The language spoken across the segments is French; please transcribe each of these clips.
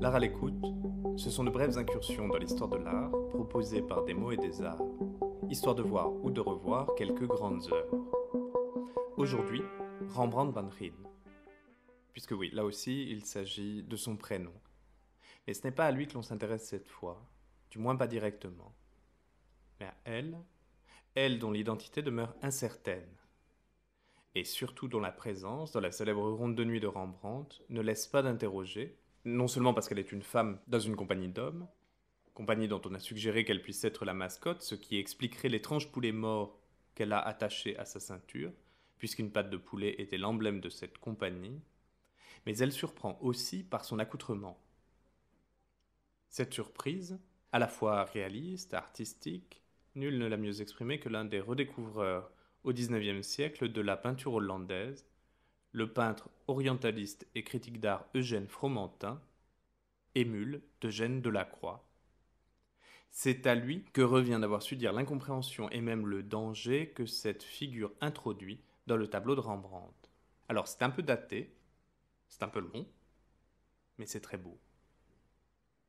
L'art à l'écoute, ce sont de brèves incursions dans l'histoire de l'art proposées par des mots et des arts, histoire de voir ou de revoir quelques grandes œuvres. Aujourd'hui, Rembrandt van Rijn. Puisque oui, là aussi, il s'agit de son prénom. Mais ce n'est pas à lui que l'on s'intéresse cette fois, du moins pas directement. Mais à elle, elle dont l'identité demeure incertaine, et surtout dont la présence dans la célèbre ronde de nuit de Rembrandt ne laisse pas d'interroger, non seulement parce qu'elle est une femme dans une compagnie d'hommes, compagnie dont on a suggéré qu'elle puisse être la mascotte, ce qui expliquerait l'étrange poulet mort qu'elle a attaché à sa ceinture, puisqu'une patte de poulet était l'emblème de cette compagnie, mais elle surprend aussi par son accoutrement. Cette surprise, à la fois réaliste, artistique, nul ne l'a mieux exprimée que l'un des redécouvreurs au XIXe siècle de la peinture hollandaise, le peintre orientaliste et critique d'art Eugène Fromentin, émule d'Eugène Delacroix. C'est à lui que revient d'avoir su dire l'incompréhension et même le danger que cette figure introduit dans le tableau de Rembrandt. Alors c'est un peu daté, c'est un peu long, mais c'est très beau.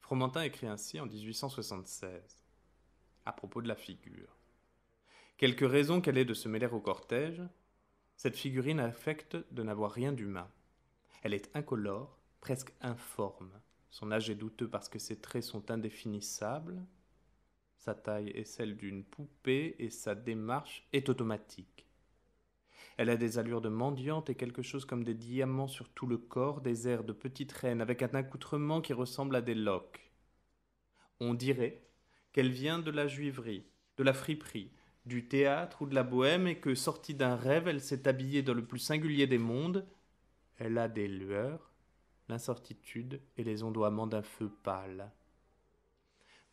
Fromentin écrit ainsi en 1876, à propos de la figure. Quelques raison qu'elle ait de se mêler au cortège, cette figurine affecte de n'avoir rien d'humain. Elle est incolore, presque informe. Son âge est douteux parce que ses traits sont indéfinissables. Sa taille est celle d'une poupée et sa démarche est automatique. Elle a des allures de mendiante et quelque chose comme des diamants sur tout le corps, des airs de petite reine avec un accoutrement qui ressemble à des loques. On dirait qu'elle vient de la juiverie, de la friperie, du théâtre ou de la bohème, et que, sortie d'un rêve, elle s'est habillée dans le plus singulier des mondes. Elle a des lueurs, l'incertitude et les ondoiements d'un feu pâle.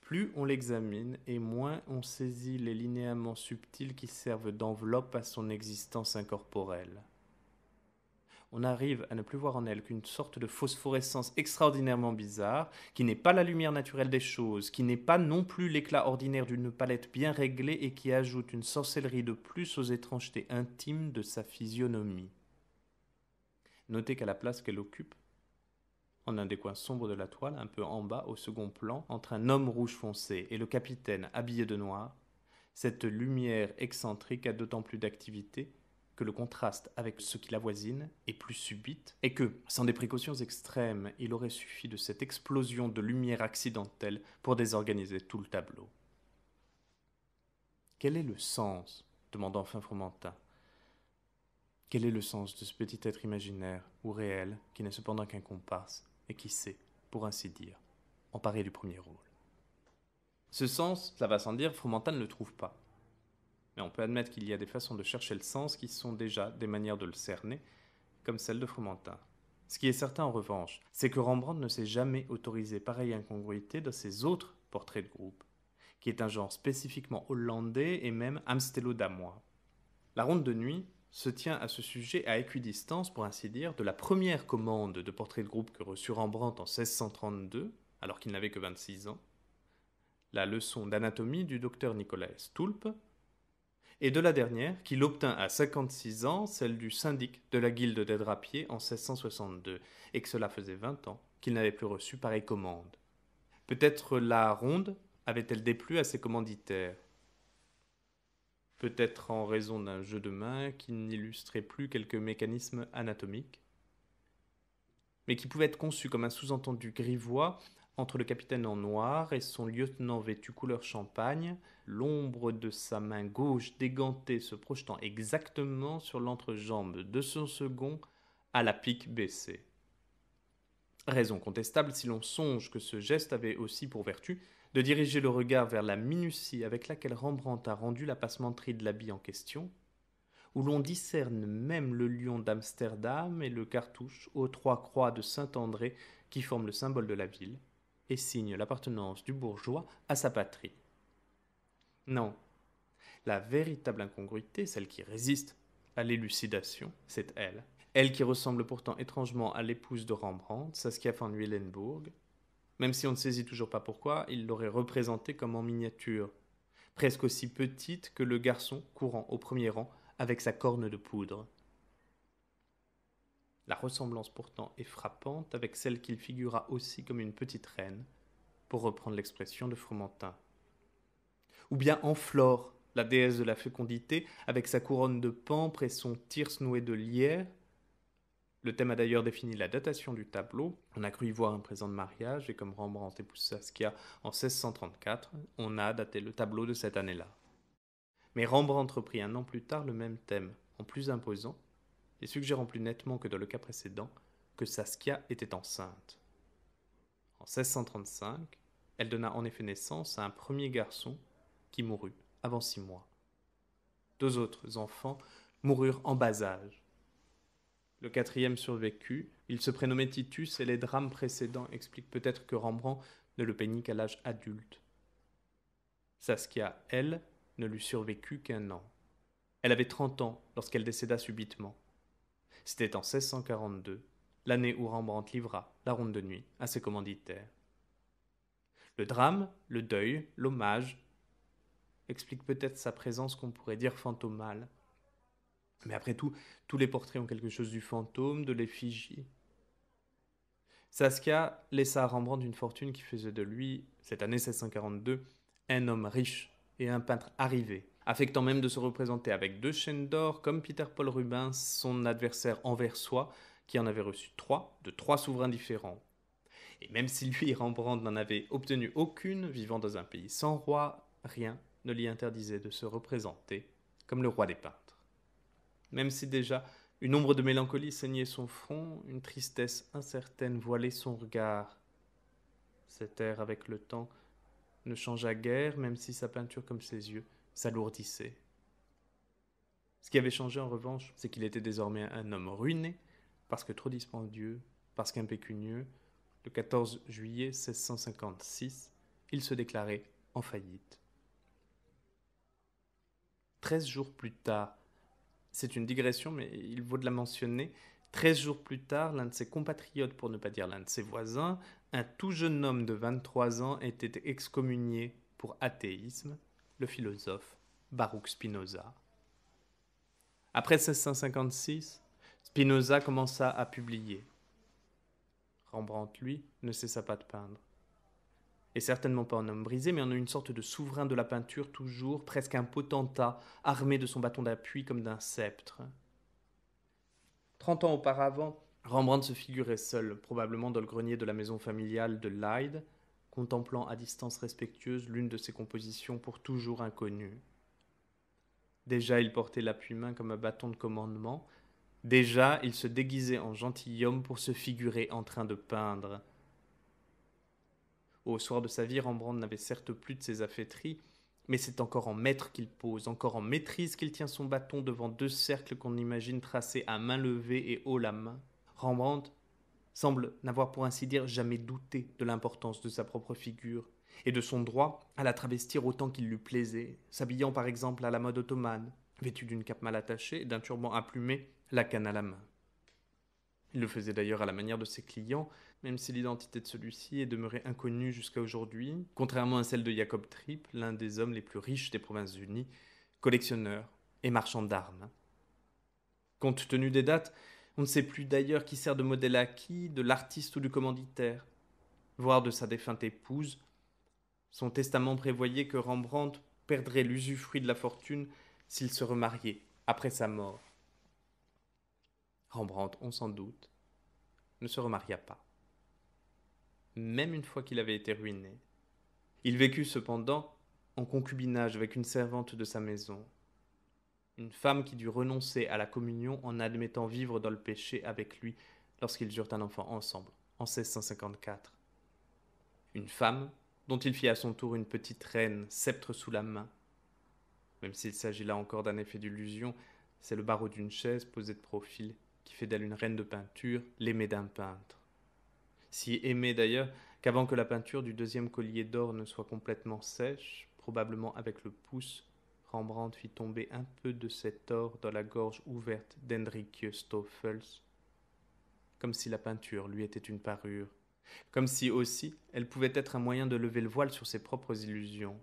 Plus on l'examine, et moins on saisit les linéaments subtils qui servent d'enveloppe à son existence incorporelle on arrive à ne plus voir en elle qu'une sorte de phosphorescence extraordinairement bizarre, qui n'est pas la lumière naturelle des choses, qui n'est pas non plus l'éclat ordinaire d'une palette bien réglée et qui ajoute une sorcellerie de plus aux étrangetés intimes de sa physionomie. Notez qu'à la place qu'elle occupe, en un des coins sombres de la toile, un peu en bas, au second plan, entre un homme rouge foncé et le capitaine habillé de noir, cette lumière excentrique a d'autant plus d'activité que le contraste avec ce qui l'avoisine est plus subite, et que, sans des précautions extrêmes, il aurait suffi de cette explosion de lumière accidentelle pour désorganiser tout le tableau. Quel est le sens demanda enfin Fromentin. Quel est le sens de ce petit être imaginaire ou réel qui n'est cependant qu'un comparse et qui sait, pour ainsi dire, emparer du premier rôle Ce sens, ça va sans dire, Fromentin ne le trouve pas. Mais on peut admettre qu'il y a des façons de chercher le sens qui sont déjà des manières de le cerner, comme celle de Fromentin. Ce qui est certain en revanche, c'est que Rembrandt ne s'est jamais autorisé pareille incongruité dans ses autres portraits de groupe, qui est un genre spécifiquement hollandais et même amstello La ronde de nuit se tient à ce sujet à équidistance, pour ainsi dire, de la première commande de portraits de groupe que reçut Rembrandt en 1632, alors qu'il n'avait que 26 ans, la leçon d'anatomie du docteur Nicolas Toulpe, et de la dernière, qu'il obtint à 56 ans, celle du syndic de la guilde des drapiers en 1662, et que cela faisait 20 ans qu'il n'avait plus reçu pareille commande. Peut-être la ronde avait-elle déplu à ses commanditaires Peut-être en raison d'un jeu de main qui n'illustrait plus quelques mécanismes anatomiques mais qui pouvait être conçu comme un sous-entendu grivois entre le capitaine en noir et son lieutenant vêtu couleur champagne, l'ombre de sa main gauche dégantée se projetant exactement sur l'entrejambe de son second à la pique baissée. Raison contestable si l'on songe que ce geste avait aussi pour vertu de diriger le regard vers la minutie avec laquelle Rembrandt a rendu la passementerie de l'habit en question, où l'on discerne même le lion d'Amsterdam et le cartouche aux trois croix de Saint-André qui forment le symbole de la ville, et signe l'appartenance du bourgeois à sa patrie. Non. La véritable incongruité, celle qui résiste à l'élucidation, c'est elle. Elle qui ressemble pourtant étrangement à l'épouse de Rembrandt, Saskia van Willenburg. Même si on ne saisit toujours pas pourquoi, il l'aurait représentée comme en miniature, presque aussi petite que le garçon courant au premier rang avec sa corne de poudre. La ressemblance pourtant est frappante avec celle qu'il figura aussi comme une petite reine, pour reprendre l'expression de Fromentin. Ou bien en flore, la déesse de la fécondité, avec sa couronne de pampres et son tirse noué de lierre. Le thème a d'ailleurs défini la datation du tableau. On a cru y voir un présent de mariage, et comme Rembrandt épousa Saskia en 1634, on a daté le tableau de cette année-là. Mais Rembrandt reprit un an plus tard le même thème, en plus imposant, et suggérant plus nettement que dans le cas précédent que Saskia était enceinte. En 1635, elle donna en effet naissance à un premier garçon qui mourut avant six mois. Deux autres enfants moururent en bas âge. Le quatrième survécut, il se prénommait Titus et les drames précédents expliquent peut-être que Rembrandt ne le peignit qu'à l'âge adulte. Saskia, elle, ne lui survécut qu'un an. Elle avait trente ans lorsqu'elle décéda subitement. C'était en 1642, l'année où Rembrandt livra la ronde de nuit à ses commanditaires. Le drame, le deuil, l'hommage expliquent peut-être sa présence qu'on pourrait dire fantomale. Mais après tout, tous les portraits ont quelque chose du fantôme, de l'effigie. Saskia laissa à Rembrandt une fortune qui faisait de lui, cette année 1642, un homme riche et un peintre arrivé affectant même de se représenter avec deux chaînes d'or, comme Peter Paul Rubens, son adversaire envers soi, qui en avait reçu trois, de trois souverains différents. Et même si lui et Rembrandt n'en avait obtenu aucune, vivant dans un pays sans roi, rien ne lui interdisait de se représenter comme le roi des peintres. Même si déjà une ombre de mélancolie saignait son front, une tristesse incertaine voilait son regard. Cet air avec le temps ne changea guère, même si sa peinture comme ses yeux s'alourdissait. Ce qui avait changé en revanche, c'est qu'il était désormais un homme ruiné, parce que trop dispendieux, parce qu'impécunieux. Le 14 juillet 1656, il se déclarait en faillite. Treize jours plus tard, c'est une digression, mais il vaut de la mentionner, Treize jours plus tard, l'un de ses compatriotes, pour ne pas dire l'un de ses voisins, un tout jeune homme de 23 ans, était excommunié pour athéisme le philosophe Baruch Spinoza. Après 1656, Spinoza commença à publier. Rembrandt, lui, ne cessa pas de peindre. Et certainement pas en homme brisé, mais en une sorte de souverain de la peinture, toujours presque un potentat, armé de son bâton d'appui comme d'un sceptre. Trente ans auparavant, Rembrandt se figurait seul, probablement dans le grenier de la maison familiale de Lyde, contemplant à distance respectueuse l'une de ses compositions pour toujours inconnue. Déjà il portait l'appui-main comme un bâton de commandement, déjà il se déguisait en gentilhomme pour se figurer en train de peindre. Au soir de sa vie, Rembrandt n'avait certes plus de ses affaîtries, mais c'est encore en maître qu'il pose, encore en maîtrise qu'il tient son bâton devant deux cercles qu'on imagine tracés à main levée et haut la main. Rembrandt semble n'avoir pour ainsi dire jamais douté de l'importance de sa propre figure et de son droit à la travestir autant qu'il lui plaisait, s'habillant par exemple à la mode ottomane, vêtu d'une cape mal attachée et d'un turban applumé, la canne à la main. Il le faisait d'ailleurs à la manière de ses clients, même si l'identité de celui-ci est demeurée inconnue jusqu'à aujourd'hui, contrairement à celle de Jacob Tripp, l'un des hommes les plus riches des Provinces-Unies, collectionneur et marchand d'armes. Compte tenu des dates, on ne sait plus d'ailleurs qui sert de modèle à qui, de l'artiste ou du commanditaire, voire de sa défunte épouse. Son testament prévoyait que Rembrandt perdrait l'usufruit de la fortune s'il se remariait après sa mort. Rembrandt, on s'en doute, ne se remaria pas. Même une fois qu'il avait été ruiné. Il vécut cependant en concubinage avec une servante de sa maison, une femme qui dut renoncer à la communion en admettant vivre dans le péché avec lui lorsqu'ils eurent un enfant ensemble, en 1654. Une femme dont il fit à son tour une petite reine, sceptre sous la main. Même s'il s'agit là encore d'un effet d'illusion, c'est le barreau d'une chaise posée de profil qui fait d'elle une reine de peinture, l'aimée d'un peintre. Si aimée d'ailleurs qu'avant que la peinture du deuxième collier d'or ne soit complètement sèche, probablement avec le pouce, Rembrandt fit tomber un peu de cet or dans la gorge ouverte d'Hendrick Stoffels, comme si la peinture lui était une parure, comme si aussi elle pouvait être un moyen de lever le voile sur ses propres illusions.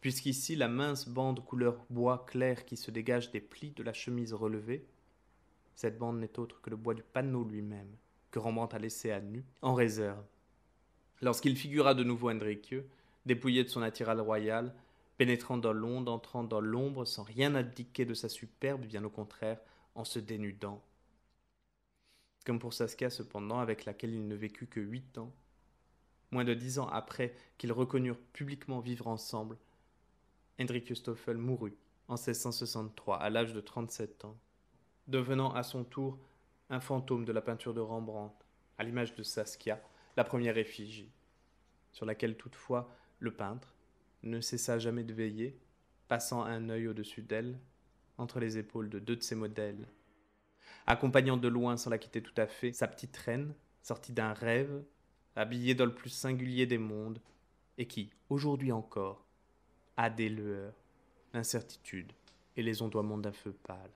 Puisqu'ici la mince bande couleur bois clair qui se dégage des plis de la chemise relevée, cette bande n'est autre que le bois du panneau lui-même, que Rembrandt a laissé à nu, en réserve. Lorsqu'il figura de nouveau Hendrikieux, dépouillé de son attiral royal, pénétrant dans l'onde, entrant dans l'ombre, sans rien indiquer de sa superbe, bien au contraire, en se dénudant. Comme pour Saskia cependant, avec laquelle il ne vécut que huit ans, moins de dix ans après qu'ils reconnurent publiquement vivre ensemble, Hendrik Stoffel mourut en 1663 à l'âge de 37 ans, devenant à son tour un fantôme de la peinture de Rembrandt, à l'image de Saskia, la première effigie, sur laquelle toutefois le peintre, ne cessa jamais de veiller, passant un œil au-dessus d'elle, entre les épaules de deux de ses modèles. Accompagnant de loin sans la quitter tout à fait, sa petite reine, sortie d'un rêve, habillée dans le plus singulier des mondes, et qui, aujourd'hui encore, a des lueurs, l'incertitude et les ondoiements d'un feu pâle.